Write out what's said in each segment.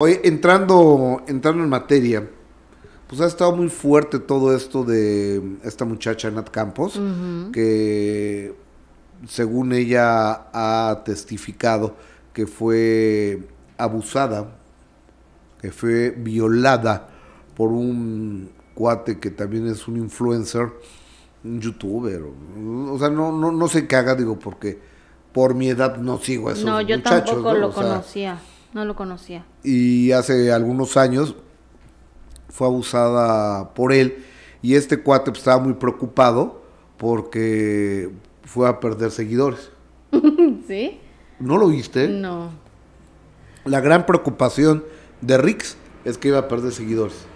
Oye, entrando, entrando en materia, pues ha estado muy fuerte todo esto de esta muchacha Nat Campos, que según ella ha testificado que fue abusada, que fue violada por un cuate que también es un influencer, un youtuber, o, sea, no, no, no se caga, digo, porque por mi edad no sigo eso. No, yo tampoco lo conocía no lo conocía. Y hace algunos años fue abusada por él y este cuate pues, estaba muy preocupado porque fue a perder seguidores. ¿Sí? ¿No lo viste? No. La gran preocupación de Rix es que iba a perder seguidores.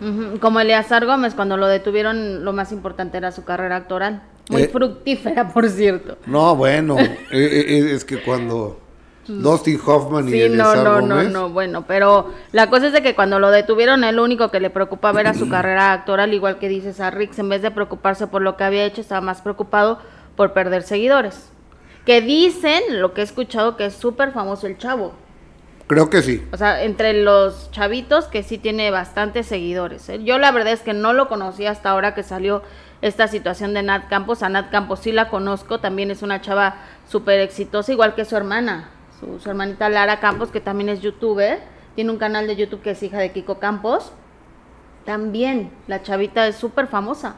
Como Eleazar Gómez, cuando lo detuvieron, lo más importante era su carrera actoral. Muy eh, fructífera, por cierto. No, bueno, eh, eh, es que cuando pues, Dustin Hoffman y sí, no, no, no, bueno, pero la cosa es de que cuando lo detuvieron, el único que le preocupaba era su carrera actoral, igual que dices a Rix, en vez de preocuparse por lo que había hecho, estaba más preocupado por perder seguidores. Que dicen, lo que he escuchado, que es súper famoso el chavo. Creo que sí. O sea, entre los chavitos que sí tiene bastantes seguidores. ¿eh? Yo la verdad es que no lo conocí hasta ahora que salió esta situación de Nat Campos. A Nat Campos sí la conozco, también es una chava súper exitosa, igual que su hermana su, hermanita Lara Campos, que también es youtuber, tiene un canal de YouTube que es hija de Kiko Campos. También la chavita es súper famosa.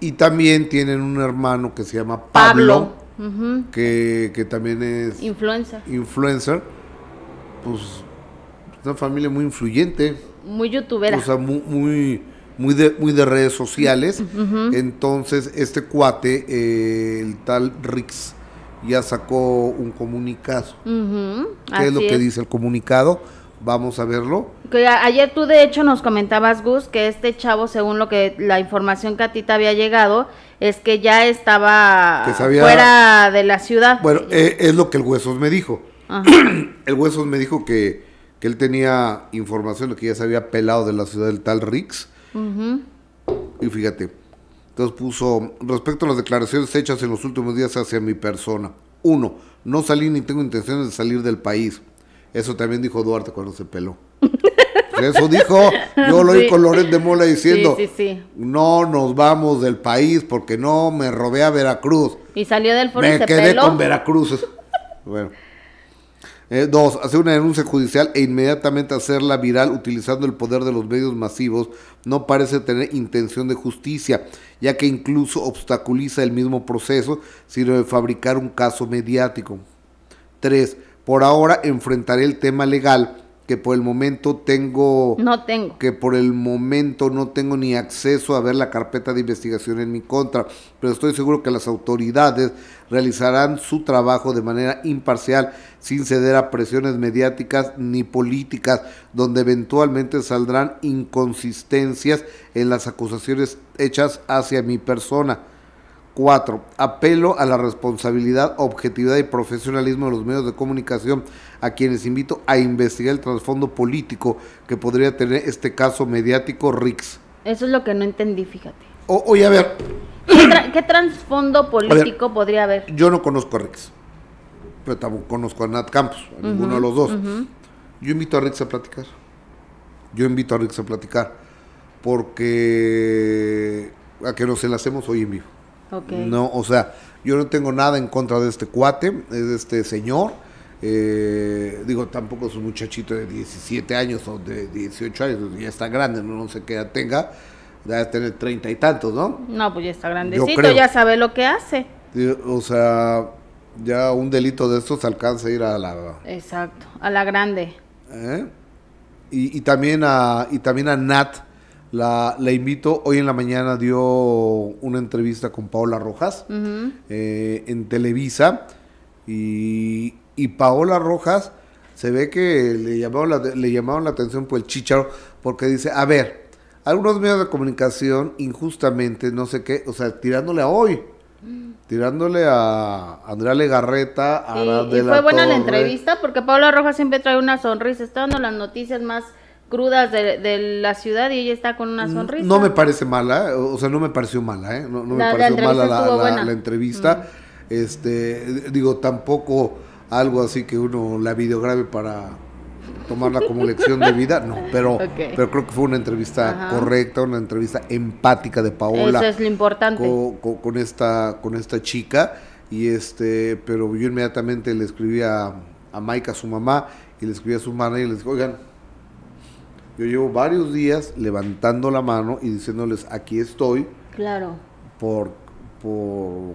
Y también tienen un hermano que se llama Pablo, que, también es influencer. Influencer. Pues una familia muy influyente. Muy youtubera. O sea, muy, muy muy de, redes sociales. Entonces, este cuate, eh, el tal Rix ya sacó un comunicado. ¿Qué es lo que dice el comunicado? Vamos a verlo. ayer tú de hecho nos comentabas, Gus, que este chavo, según lo que la información que a ti te había llegado, es que ya estaba fuera de la ciudad. Bueno, eh, es lo que el Huesos me dijo. el Huesos me dijo que, él tenía información de que ya se había pelado de la ciudad del tal Rix. Y fíjate, entonces puso, respecto a las declaraciones hechas en los últimos días hacia mi persona. Uno, no salí ni tengo intenciones de salir del país. Eso también dijo Duarte cuando se peló. Eso dijo, yo lo oí con Loret de Mola diciendo, no nos vamos del país porque no me robé a Veracruz. Y salió del foro Me quedé con Veracruz. Bueno. 2. Eh, hacer una denuncia judicial e inmediatamente hacerla viral utilizando el poder de los medios masivos no parece tener intención de justicia, ya que incluso obstaculiza el mismo proceso, sino de fabricar un caso mediático. 3. por ahora enfrentaré el tema legal que por el momento tengo... No tengo. Que por el momento no tengo ni acceso a ver la carpeta de investigación en mi contra, pero estoy seguro que las autoridades realizarán su trabajo de manera imparcial, sin ceder a presiones mediáticas ni políticas, donde eventualmente saldrán inconsistencias en las acusaciones hechas hacia mi persona Cuatro, apelo a la responsabilidad, objetividad y profesionalismo de los medios de comunicación, a quienes invito a investigar el trasfondo político que podría tener este caso mediático Rix. Eso es lo que no entendí, fíjate. oye, a ver. ¿Qué, trasfondo político podría haber? Yo no conozco a Rix, pero tampoco conozco a Nat Campos, a ninguno de los dos. Yo invito a Rix a platicar. Yo invito a Rix a platicar, porque a que nos enlacemos hoy en vivo. No, o sea, yo no tengo nada en contra de este cuate, de este señor. Eh, digo, tampoco es un muchachito de 17 años o de 18 años, pues, ya está grande, no sé qué edad tenga, debe tener treinta y tantos, ¿no? No, pues ya está grandecito, ya sabe lo que hace. O sea, ya un delito de estos alcanza a ir a la... Exacto, a la grande. ¿Eh? Y, y, también a, y también a Nat, la, invito, hoy en la mañana dio una entrevista con Paola Rojas eh, en Televisa y, Paola Rojas se ve que le llamaron, la, le llamaron la atención por el chicharo porque dice, a ver, algunos medios de comunicación injustamente, no sé qué, o sea, tirándole a hoy. Mm. Tirándole a Andrea Legarreta, a y fue buena la entrevista porque Paola Rojas siempre trae una sonrisa, está dando las noticias más crudas de, de, la ciudad y ella está con una sonrisa. No me parece mala, o sea, no me pareció mala, ¿eh? No, me pareció mala la, entrevista. Mm. Este, digo, tampoco algo así que uno la videograbe para tomarla como lección de vida, no, pero, pero creo que fue una entrevista correcta, una entrevista empática de Paola. Eso es lo importante. Con, esta, con esta chica, y este, pero yo inmediatamente le escribí a, a Mike, a su mamá, y le escribí a su madre y le dije, oigan, yo llevo varios días levantando la mano y diciéndoles, aquí estoy. Claro. Por,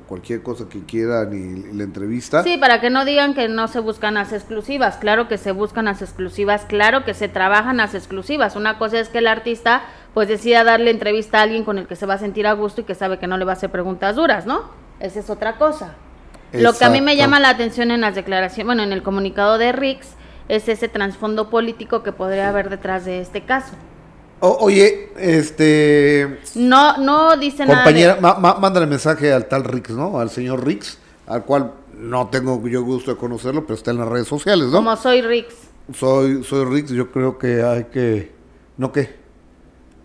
cualquier cosa que quieran y, la entrevista. Sí, para que no digan que no se buscan las exclusivas. Claro que se buscan las exclusivas, claro que se trabajan las exclusivas. Una cosa es que el artista pues decida darle entrevista a alguien con el que se va a sentir a gusto y que sabe que no le va a hacer preguntas duras, ¿no? Esa es otra cosa. Lo que a mí me llama la atención en las declaraciones, bueno, en el comunicado de Rix, es ese trasfondo político que podría haber detrás de este caso. oye, este... No, no dice nada. Compañera, manda mándale mensaje al tal Rix, ¿no? Al señor Rix, al cual no tengo yo gusto de conocerlo, pero está en las redes sociales, ¿no? Como soy Rix. Soy, soy Rix, yo creo que hay que... ¿No qué?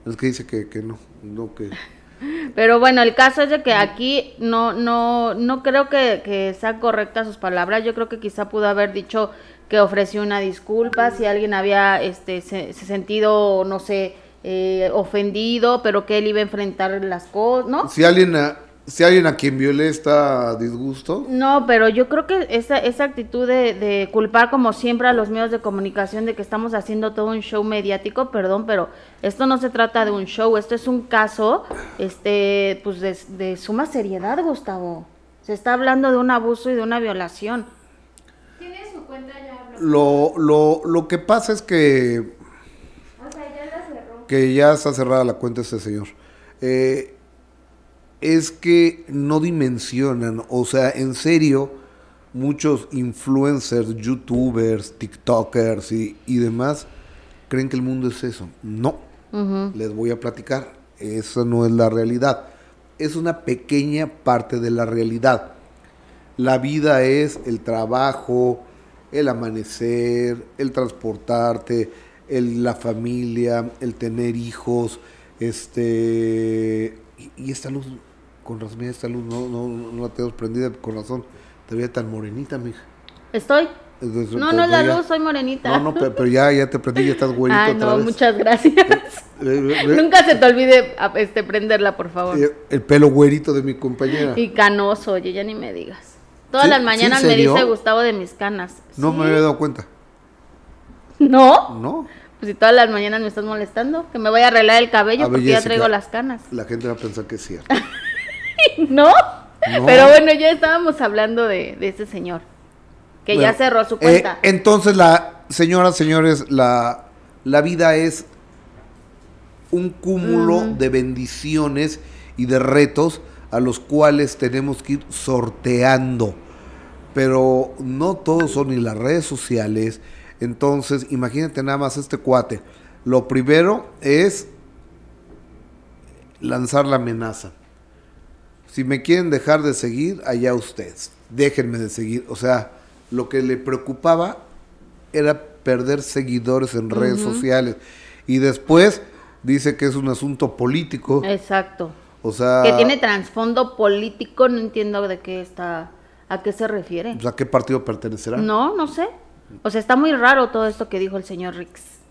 Es que dice que, no, no que... Pero bueno, el caso es de que aquí no, no, no creo que sean correctas sus palabras. Yo creo que quizá pudo haber dicho que ofreció una disculpa si alguien había este, se, sentido, no sé, eh, ofendido, pero que él iba a enfrentar las cosas, ¿no? Si alguien, a, eh, si alguien a quien violé está disgusto. No, pero yo creo que esa, esa actitud de, culpar como siempre a los medios de comunicación de que estamos haciendo todo un show mediático, perdón, pero esto no se trata de un show, esto es un caso este, pues de, suma seriedad, Gustavo. Se está hablando de un abuso y de una violación. ¿Tiene su cuenta ya? lo, que pasa es que... ya Que ya está cerrada la cuenta este señor. Eh, es que no dimensionan, o sea, en serio, muchos influencers, youtubers, tiktokers y, y demás creen que el mundo es eso. No, les voy a platicar, Esa no es la realidad. Es una pequeña parte de la realidad. La vida es el trabajo, el amanecer, el transportarte, el, la familia, el tener hijos, este... Y, esta luz, con razón, esta luz no, no, no la tengo prendida, con razón, te veía tan morenita, mija. ¿Estoy? no, no es la luz, soy morenita. No, no, pero, ya, ya te prendí, ya estás güerito ah, no, muchas gracias. Eh, eh, eh, Nunca se te olvide este, prenderla, por favor. El pelo güerito de mi compañera. Y canoso, oye, ya ni me digas. Todas las mañanas me dice Gustavo de mis canas. No me había dado cuenta. ¿No? No. Pues si todas las mañanas me estás molestando, que me voy a arreglar el cabello ah, porque ya traigo las canas. La gente va a pensar que es cierto. ¿No? Pero bueno, ya estábamos hablando de, de este señor, que ya cerró su cuenta. Eh, entonces, la señoras, señores, la, la vida es un cúmulo de bendiciones y de retos a los cuales tenemos que ir sorteando pero no todos son ni las redes sociales. Entonces, imagínate nada más este cuate. Lo primero es lanzar la amenaza. Si me quieren dejar de seguir, allá ustedes. Déjenme de seguir. O sea, lo que le preocupaba era perder seguidores en redes sociales. Y después dice que es un asunto político. Exacto. O sea... Que tiene trasfondo político, no entiendo de qué está ¿A qué se refiere? Pues, ¿A qué partido pertenecerá? No, no sé. O sea, está muy raro todo esto que dijo el señor Rix.